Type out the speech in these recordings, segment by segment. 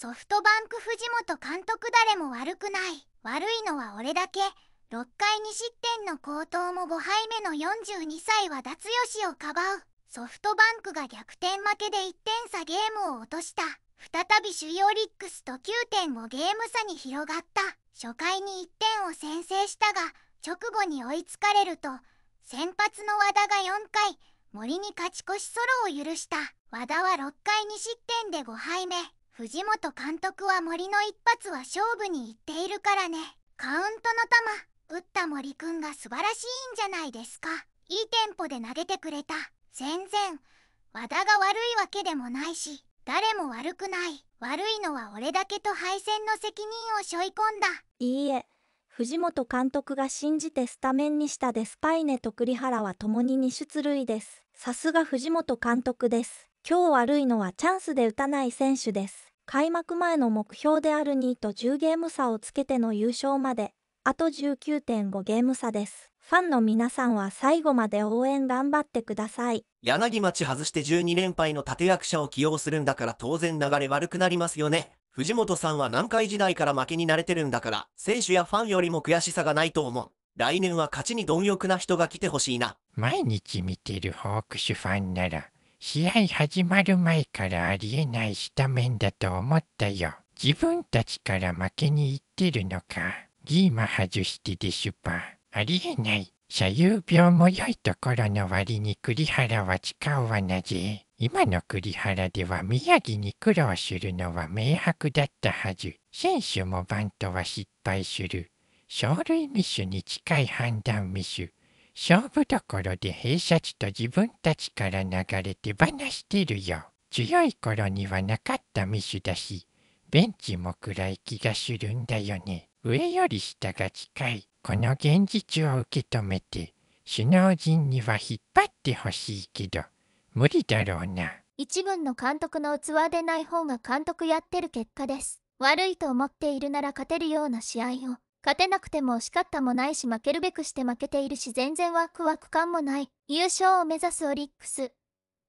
ソフトバンク藤本監督誰も悪くない悪いのは俺だけ6回2失点の好投も5敗目の42歳は脱吉をかばうソフトバンクが逆転負けで1点差ゲームを落とした再び主要リックスと9点をゲーム差に広がった初回に1点を先制したが直後に追いつかれると先発の和田が4回森に勝ち越しソロを許した和田は6回2失点で5敗目藤本監督は森の一発は勝負に行っているからねカウントの球打った森くんが素晴らしいんじゃないですかいいテンポで投げてくれた全然和田が悪いわけでもないし誰も悪くない悪いのは俺だけと敗戦の責任を背負い込んだいいえ藤本監督が信じてスタメンにしたデスパイネと栗原は共に2出塁ですさすが藤本監督です今日悪いのはチャンスで打たない選手です開幕前の目標である2位と10ゲーム差をつけての優勝まで、あと19.5ゲーム差です。ファンの皆さんは最後まで応援頑張ってください。柳町外して12連敗の立役者を起用するんだから当然流れ悪くなりますよね。藤本さんは南海時代から負けに慣れてるんだから、選手やファンよりも悔しさがないと思う。来年は勝ちに貪欲な人が来てほしいな。毎日見てるホークファンなら、試合始まる前からありえないスタメンだと思ったよ。自分たちから負けに行ってるのか。ギーマ外してでしゅぱ。ありえない。社有病も良いところの割に栗原は誓うわなぜ。今の栗原では宮城に苦労するのは明白だったはず。選手もバントは失敗する。勝類ミュに近い判断ミュ。勝負どころで偏差値と自分たちから流れて話してるよ。強い頃にはなかったミスだし、ベンチも暗い気がするんだよね。上より下が近い、この現実を受け止めて、首脳陣には引っ張ってほしいけど、無理だろうな。一軍の監督の器でない方が監督やってる結果です。悪いと思っているなら勝てるような試合を。勝てなくても惜しかったもないし負けるべくして負けているし全然ワクワク感もない優勝を目指すオリックス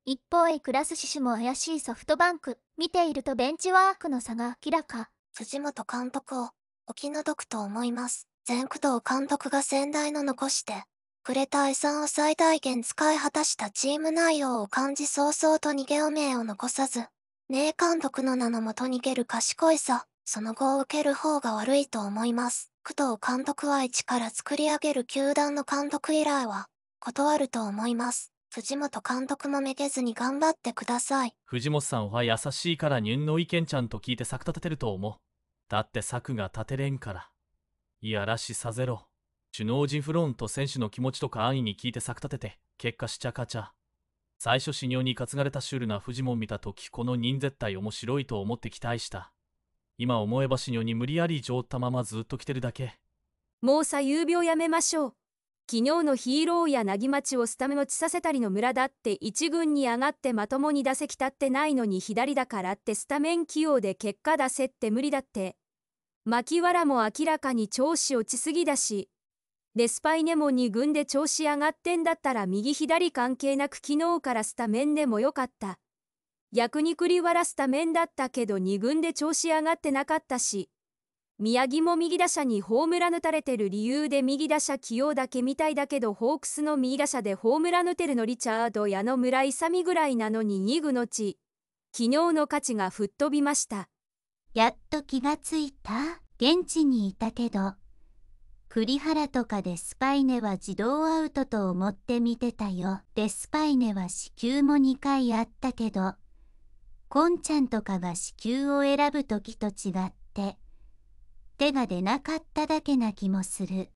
一方へ暮らす獅子も怪しいソフトバンク見ているとベンチワークの差が明らか辻本監督をお気の毒と思います全工藤監督が先代の残してくれた遺産を最大限使い果たしたチーム内容を感じ早々と逃げおめえを残さず名監督の名のもと逃げる賢いさその後を受ける方が悪いと思います。工藤監督は一から作り上げる球団の監督依頼は断ると思います。藤本監督もめげずに頑張ってください。藤本さんは優しいからニュンの意見ちゃんと聞いて作立ててると思う。だって策が立てれんから。いやらしさゼロ。首脳陣フロント選手の気持ちとか安易に聞いて策立てて、結果しちゃかちゃ。最初修行に担がれたシュールなフジモン見た時この人絶対面白いと思って期待した。今思えばしにょに無理やり上ったままずっと来てるだけもうさ有病やめましょう昨日のヒーローやなぎ町をスタメン落ちさせたりの村だって1軍に上がってまともに打席立ってないのに左だからってスタメン起用で結果出せって無理だって牧原も明らかに調子落ちすぎだしデスパイネも2軍で調子上がってんだったら右左関係なく昨日からスタメンでもよかった逆に栗割らすた面だったけど2軍で調子上がってなかったし、宮城も右打者にホームラン打たれてる理由で右打者起用だけみたいだけどホークスの右打者でホームラン打てるのリチャード矢野村勇ぐらいなのに2軍の地、昨日の価値が吹っ飛びました。やっと気がついた現地にいたけど、栗原とかデスパイネは自動アウトと思って見てたよ。デスパイネは死球も2回あったけど、こんちゃんとかが子宮を選ぶ時と違って手が出なかっただけな気もする。